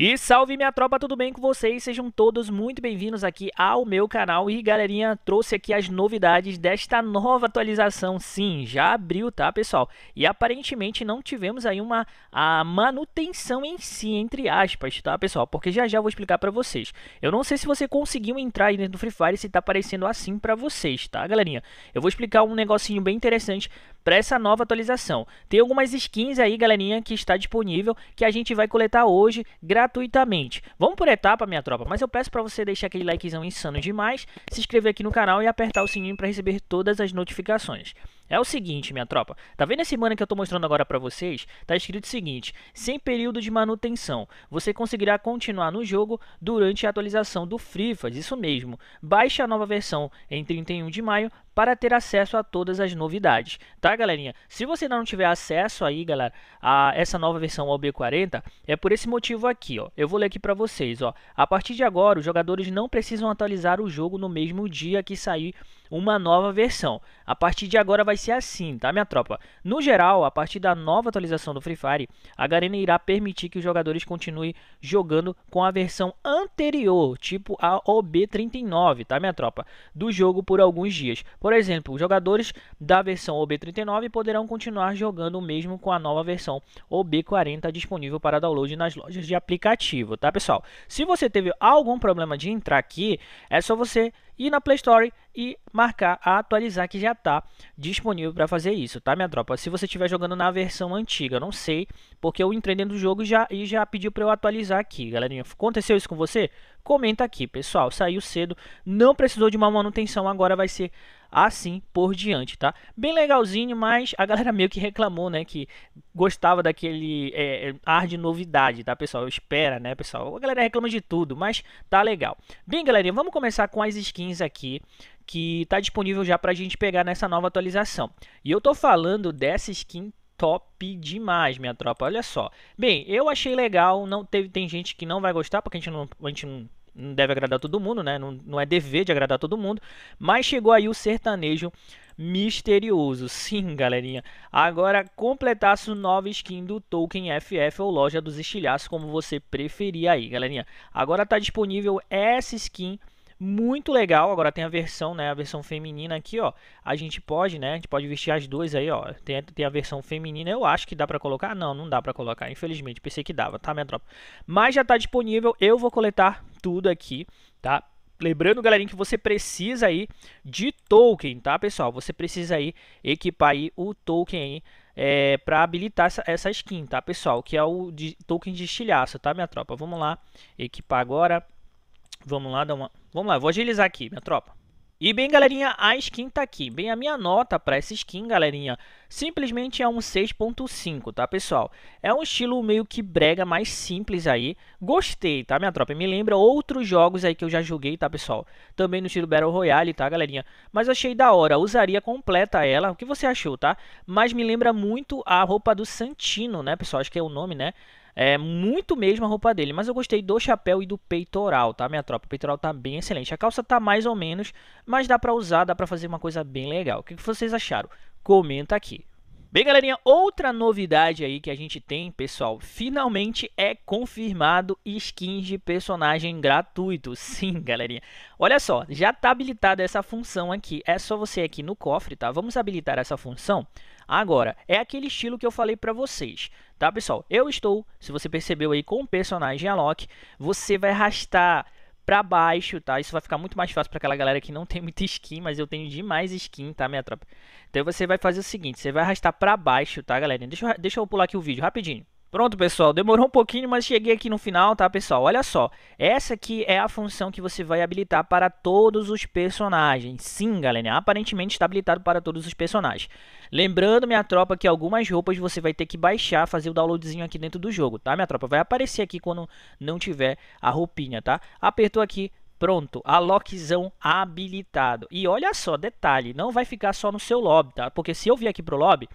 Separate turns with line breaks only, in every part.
E salve minha tropa, tudo bem com vocês? Sejam todos muito bem-vindos aqui ao meu canal E galerinha, trouxe aqui as novidades desta nova atualização Sim, já abriu, tá pessoal? E aparentemente não tivemos aí uma a manutenção em si, entre aspas, tá pessoal? Porque já já vou explicar pra vocês Eu não sei se você conseguiu entrar aí dentro do Free Fire se tá aparecendo assim pra vocês, tá galerinha? Eu vou explicar um negocinho bem interessante para essa nova atualização Tem algumas skins aí galerinha que está disponível que a gente vai coletar hoje gratuitamente. Vamos por etapa, minha tropa, mas eu peço para você deixar aquele likezão insano demais, se inscrever aqui no canal e apertar o sininho para receber todas as notificações. É o seguinte, minha tropa. Tá vendo esse banner que eu tô mostrando agora para vocês? Tá escrito o seguinte: sem período de manutenção. Você conseguirá continuar no jogo durante a atualização do Free Fire, isso mesmo. Baixe a nova versão em 31 de maio para ter acesso a todas as novidades, tá, galerinha? Se você ainda não tiver acesso aí, galera, a essa nova versão OB40, é por esse motivo aqui, ó. Eu vou ler aqui para vocês, ó. A partir de agora, os jogadores não precisam atualizar o jogo no mesmo dia que sair uma nova versão. A partir de agora vai ser assim, tá, minha tropa? No geral, a partir da nova atualização do Free Fire, a Garena irá permitir que os jogadores continuem jogando com a versão anterior, tipo a OB39, tá, minha tropa? Do jogo por alguns dias. Por exemplo, os jogadores da versão OB39 poderão continuar jogando mesmo com a nova versão OB40 disponível para download nas lojas de aplicativo, tá, pessoal? Se você teve algum problema de entrar aqui, é só você ir na Play Store e marcar a atualizar que já está disponível para fazer isso, tá minha tropa? Se você estiver jogando na versão antiga, não sei, porque eu entrei dentro do jogo já, e já pediu para eu atualizar aqui, galerinha. Aconteceu isso com você? Comenta aqui, pessoal. Saiu cedo, não precisou de uma manutenção, agora vai ser assim por diante, tá? Bem legalzinho, mas a galera meio que reclamou, né, que gostava daquele é, é, ar de novidade, tá, pessoal? Espera, né, pessoal? A galera reclama de tudo, mas tá legal. Bem, galerinha, vamos começar com as skins aqui que tá disponível já pra gente pegar nessa nova atualização. E eu tô falando dessa skin top demais, minha tropa. Olha só. Bem, eu achei legal. Não teve, tem gente que não vai gostar porque a gente não, a gente não não deve agradar todo mundo, né? Não, não é dever de agradar todo mundo. Mas chegou aí o sertanejo misterioso. Sim, galerinha. Agora, completasse nova skin do Tolkien FF ou loja dos estilhaços, como você preferir aí, galerinha. Agora tá disponível essa skin muito legal. Agora tem a versão, né? A versão feminina aqui, ó. A gente pode, né? A gente pode vestir as duas aí, ó. Tem, tem a versão feminina. Eu acho que dá pra colocar. Não, não dá pra colocar. Infelizmente, pensei que dava, tá, minha tropa? Mas já tá disponível. Eu vou coletar tudo aqui, tá? Lembrando, galerinha, que você precisa aí de token, tá, pessoal? Você precisa aí equipar aí o token aí é, para habilitar essa, essa, skin, tá, pessoal? Que é o de, token de estilhaço, tá, minha tropa? Vamos lá, equipar agora. Vamos lá, dá uma... Vamos lá, vou agilizar aqui, minha tropa. E bem, galerinha, a skin tá aqui. Bem, a minha nota para essa skin, galerinha, simplesmente é um 6.5, tá, pessoal? É um estilo meio que brega, mais simples aí. Gostei, tá, minha tropa? Me lembra outros jogos aí que eu já joguei, tá, pessoal? Também no estilo Battle Royale, tá, galerinha? Mas achei da hora, usaria completa ela. O que você achou, tá? Mas me lembra muito a roupa do Santino, né, pessoal? Acho que é o nome, né? É muito mesmo a roupa dele, mas eu gostei do chapéu e do peitoral, tá, minha tropa? O peitoral tá bem excelente. A calça tá mais ou menos, mas dá pra usar, dá pra fazer uma coisa bem legal. O que vocês acharam? Comenta aqui. Bem, galerinha, outra novidade aí que a gente tem, pessoal, finalmente é confirmado skins de personagem gratuito. Sim, galerinha. Olha só, já está habilitada essa função aqui. É só você aqui no cofre, tá? Vamos habilitar essa função. Agora, é aquele estilo que eu falei para vocês, tá, pessoal? Eu estou, se você percebeu aí, com o personagem Alok. Você vai arrastar pra baixo, tá? Isso vai ficar muito mais fácil para aquela galera que não tem muita skin, mas eu tenho demais skin, tá, minha tropa? Então você vai fazer o seguinte, você vai arrastar pra baixo, tá, galera? Deixa eu, deixa eu pular aqui o vídeo rapidinho. Pronto, pessoal, demorou um pouquinho, mas cheguei aqui no final, tá, pessoal? Olha só, essa aqui é a função que você vai habilitar para todos os personagens. Sim, galera, aparentemente está habilitado para todos os personagens. Lembrando, minha tropa, que algumas roupas você vai ter que baixar, fazer o downloadzinho aqui dentro do jogo, tá, minha tropa? Vai aparecer aqui quando não tiver a roupinha, tá? Apertou aqui, Pronto, a lockzão habilitado. E olha só, detalhe, não vai ficar só no seu lobby, tá? Porque se eu vir aqui pro lobby,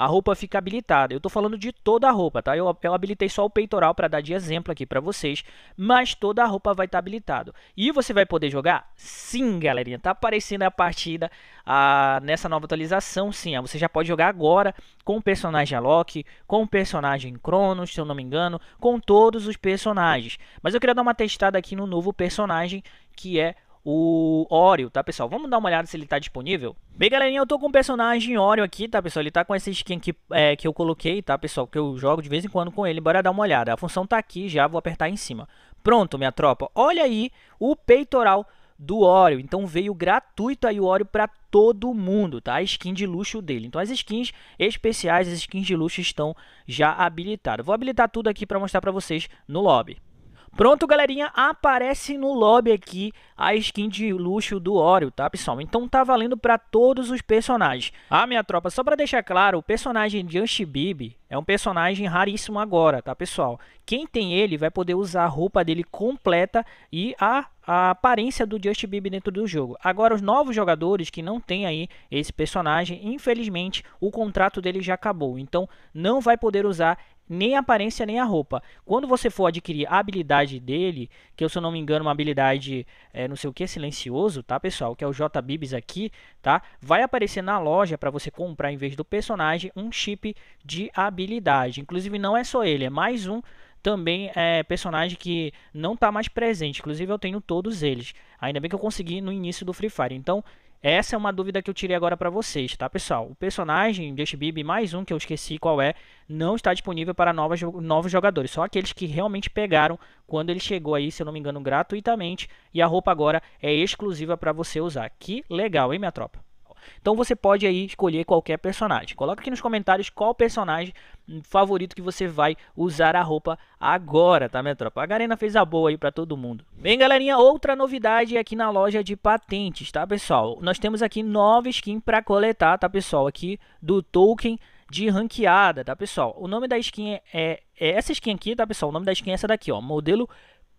a roupa fica habilitada. Eu estou falando de toda a roupa, tá? Eu, eu habilitei só o peitoral para dar de exemplo aqui para vocês, mas toda a roupa vai estar tá habilitada. E você vai poder jogar? Sim, galerinha, tá aparecendo a partida a, nessa nova atualização, sim. A, você já pode jogar agora com o personagem Alok, com o personagem Cronos, se eu não me engano, com todos os personagens. Mas eu queria dar uma testada aqui no novo personagem, que é o Oreo, tá, pessoal? Vamos dar uma olhada se ele tá disponível. Bem, galerinha, eu tô com um personagem Oreo aqui, tá, pessoal? Ele tá com essa skin que, é, que eu coloquei, tá, pessoal? Que eu jogo de vez em quando com ele. Bora dar uma olhada. A função tá aqui já, vou apertar em cima. Pronto, minha tropa. Olha aí o peitoral do Oreo. Então veio gratuito aí o Oreo para todo mundo, tá? A skin de luxo dele. Então as skins especiais, as skins de luxo estão já habilitadas. Vou habilitar tudo aqui para mostrar para vocês no lobby. Pronto, galerinha, aparece no lobby aqui a skin de luxo do Oreo, tá, pessoal? Então tá valendo para todos os personagens. Ah, minha tropa, só para deixar claro, o personagem de Anshibib é um personagem raríssimo agora, tá, pessoal? Quem tem ele vai poder usar a roupa dele completa e a a aparência do Just Bib dentro do jogo. Agora, os novos jogadores que não tem aí esse personagem, infelizmente, o contrato dele já acabou. Então, não vai poder usar nem a aparência nem a roupa. Quando você for adquirir a habilidade dele, que eu se eu não me engano uma habilidade é, não sei o que silencioso, tá pessoal, que é o JBibs aqui, tá? Vai aparecer na loja para você comprar em vez do personagem um chip de habilidade. Inclusive não é só ele, é mais um também é personagem que não está mais presente. Inclusive eu tenho todos eles. Ainda bem que eu consegui no início do Free Fire. Então essa é uma dúvida que eu tirei agora para vocês, tá, pessoal? O personagem Just Bib mais um que eu esqueci qual é, não está disponível para novas, novos jogadores, só aqueles que realmente pegaram quando ele chegou aí, se eu não me engano, gratuitamente, e a roupa agora é exclusiva para você usar. Que legal, hein, minha tropa? Então você pode aí escolher qualquer personagem. Coloca aqui nos comentários qual personagem favorito que você vai usar a roupa agora, tá minha tropa? A Garena fez a boa aí para todo mundo. Bem galerinha, outra novidade aqui na loja de patentes, tá pessoal? Nós temos aqui nova skin para coletar, tá pessoal? Aqui do token de ranqueada, tá pessoal? O nome da skin é, é, é essa skin aqui, tá pessoal? O nome da skin é essa daqui, ó, modelo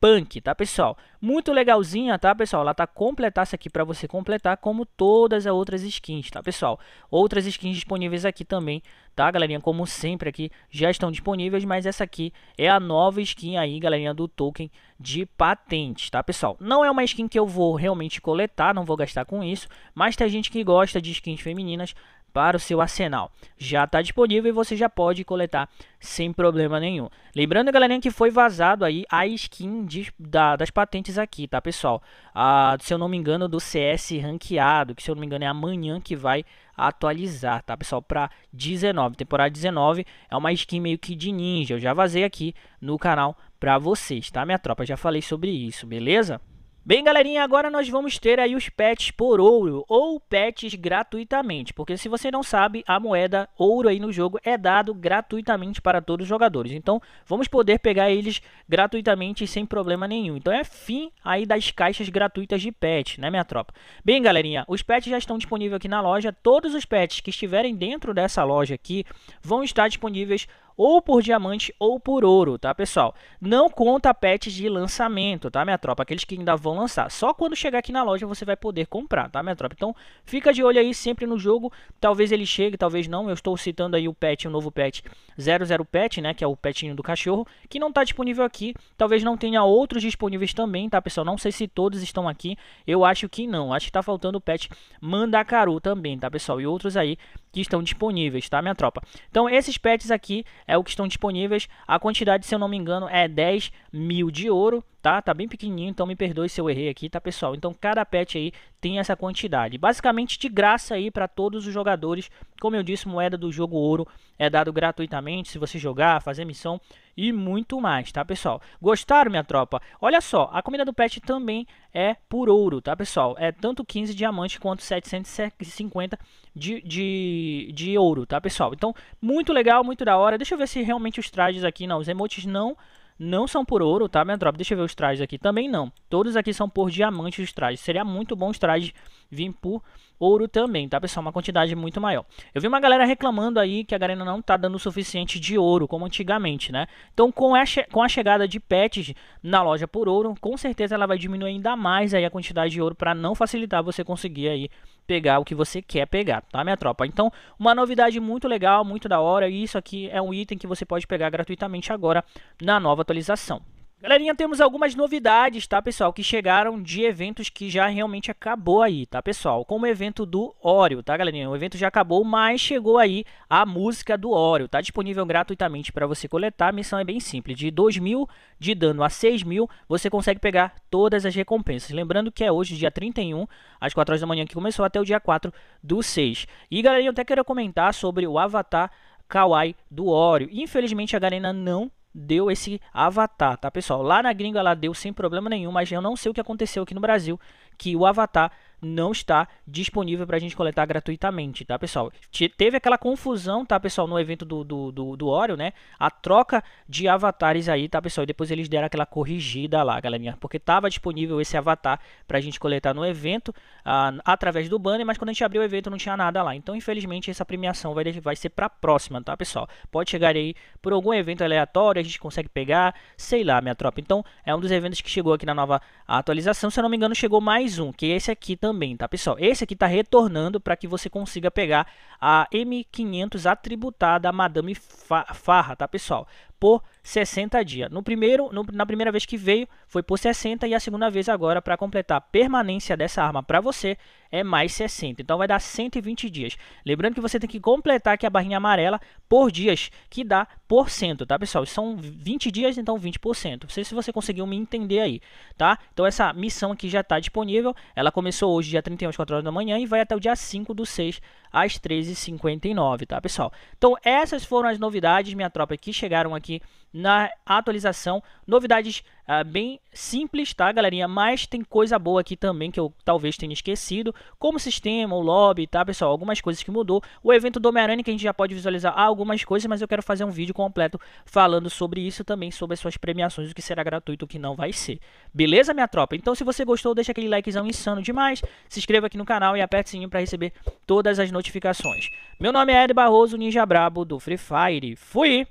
Punk, tá pessoal? Muito legalzinha, tá pessoal? Ela tá completasse aqui para você completar como todas as outras skins, tá pessoal? Outras skins disponíveis aqui também, tá galerinha? Como sempre aqui já estão disponíveis, mas essa aqui é a nova skin aí, galerinha, do token de patente, tá pessoal? Não é uma skin que eu vou realmente coletar, não vou gastar com isso, mas tem gente que gosta de skins femininas, para o seu arsenal. Já está disponível e você já pode coletar sem problema nenhum. Lembrando, galerinha, que foi vazado aí a skin de, da, das patentes aqui, tá, pessoal? Ah, se eu não me engano, do CS ranqueado, que se eu não me engano é amanhã que vai atualizar, tá, pessoal? Para 19, temporada 19, é uma skin meio que de ninja. Eu já vazei aqui no canal para vocês, tá, minha tropa? Já falei sobre isso, beleza? Bem, galerinha, agora nós vamos ter aí os pets por ouro ou pets gratuitamente, porque se você não sabe, a moeda ouro aí no jogo é dado gratuitamente para todos os jogadores. Então, vamos poder pegar eles gratuitamente sem problema nenhum. Então, é fim aí das caixas gratuitas de pet, né, minha tropa? Bem, galerinha, os pets já estão disponíveis aqui na loja. Todos os pets que estiverem dentro dessa loja aqui vão estar disponíveis ou por diamante ou por ouro, tá, pessoal? Não conta pets de lançamento, tá, minha tropa? Aqueles que ainda vão lançar. Só quando chegar aqui na loja você vai poder comprar, tá, minha tropa? Então, fica de olho aí sempre no jogo. Talvez ele chegue, talvez não. Eu estou citando aí o pet, o novo pet 00 pet, né, que é o petinho do cachorro, que não tá disponível aqui. Talvez não tenha outros disponíveis também, tá, pessoal? Não sei se todos estão aqui. Eu acho que não. Acho que tá faltando o pet Mandacaru também, tá, pessoal? E outros aí que estão disponíveis, tá, minha tropa? Então, esses pets aqui é o que estão disponíveis. A quantidade, se eu não me engano, é 10 mil de ouro tá? Tá bem pequenininho, então me perdoe se eu errei aqui, tá, pessoal? Então cada pet aí tem essa quantidade. Basicamente de graça aí para todos os jogadores. Como eu disse, moeda do jogo ouro é dado gratuitamente se você jogar, fazer missão e muito mais, tá, pessoal? Gostaram, minha tropa? Olha só, a comida do pet também é por ouro, tá, pessoal? É tanto 15 diamantes quanto 750 de, de, de ouro, tá, pessoal? Então, muito legal, muito da hora. Deixa eu ver se realmente os trajes aqui, não, os emotes não não são por ouro, tá, minha tropa? Deixa eu ver os trajes aqui. Também não. Todos aqui são por diamante os trajes. Seria muito bom os trajes virem por ouro também, tá pessoal? Uma quantidade muito maior. Eu vi uma galera reclamando aí que a arena não tá dando o suficiente de ouro, como antigamente, né? Então com a, com a chegada de pets na loja por ouro, com certeza ela vai diminuir ainda mais aí a quantidade de ouro para não facilitar você conseguir aí pegar o que você quer pegar, tá minha tropa? Então, uma novidade muito legal, muito da hora, e isso aqui é um item que você pode pegar gratuitamente agora na nova atualização, Galerinha, temos algumas novidades, tá, pessoal, que chegaram de eventos que já realmente acabou aí, tá, pessoal? Como o evento do Oreo, tá, galerinha? O evento já acabou, mas chegou aí a música do Oreo, tá disponível gratuitamente para você coletar. A missão é bem simples, de 2 mil de dano a 6 mil, você consegue pegar todas as recompensas. Lembrando que é hoje, dia 31, às 4 horas da manhã que começou, até o dia 4 do 6. E, galerinha, eu até quero comentar sobre o avatar Kawaii do Oreo. Infelizmente a Garena não deu esse avatar, tá pessoal? Lá na gringa ela deu sem problema nenhum, mas eu não sei o que aconteceu aqui no Brasil, que o avatar não está disponível para a gente coletar gratuitamente, tá, pessoal? Teve aquela confusão, tá, pessoal, no evento do, do, do, do Oreo, né? A troca de avatares aí, tá, pessoal? E depois eles deram aquela corrigida lá, galerinha, porque estava disponível esse avatar para a gente coletar no evento ah, através do banner, mas quando a gente abriu o evento não tinha nada lá. Então, infelizmente, essa premiação vai, vai ser para a próxima, tá, pessoal? Pode chegar aí por algum evento aleatório, a gente consegue pegar, sei lá, minha tropa. Então, é um dos eventos que chegou aqui na nova atualização. Se eu não me engano, chegou mais um, que é esse aqui também também, tá pessoal? Esse aqui está retornando para que você consiga pegar a M500 atributada a Madame Farra, tá pessoal? Por 60 dias. No primeiro, no, na primeira vez que veio, foi por 60 e a segunda vez agora para completar a permanência dessa arma para você é mais 60. Então vai dar 120 dias. Lembrando que você tem que completar aqui a barrinha amarela por dias, que dá por cento, tá, pessoal? São 20 dias, então 20%. Não sei se você conseguiu me entender aí, tá? Então essa missão aqui já está disponível. Ela começou hoje, dia 31, às 4 horas da manhã e vai até o dia 5 do 6, às 13h59, tá, pessoal? Então essas foram as novidades, minha tropa, que chegaram aqui na atualização. Novidades ah, bem simples, tá, galerinha? Mas tem coisa boa aqui também que eu talvez tenha esquecido, como o sistema, o lobby, tá, pessoal? Algumas coisas que mudou. O evento do Homem-Aranha que a gente já pode visualizar algumas coisas, mas eu quero fazer um vídeo completo falando sobre isso também, sobre as suas premiações, o que será gratuito, o que não vai ser. Beleza, minha tropa? Então, se você gostou, deixa aquele likezão insano demais, se inscreva aqui no canal e aperte o sininho para receber todas as notificações. Meu nome é Ed Barroso, Ninja Brabo do Free Fire. Fui!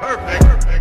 Perfect. Perfect.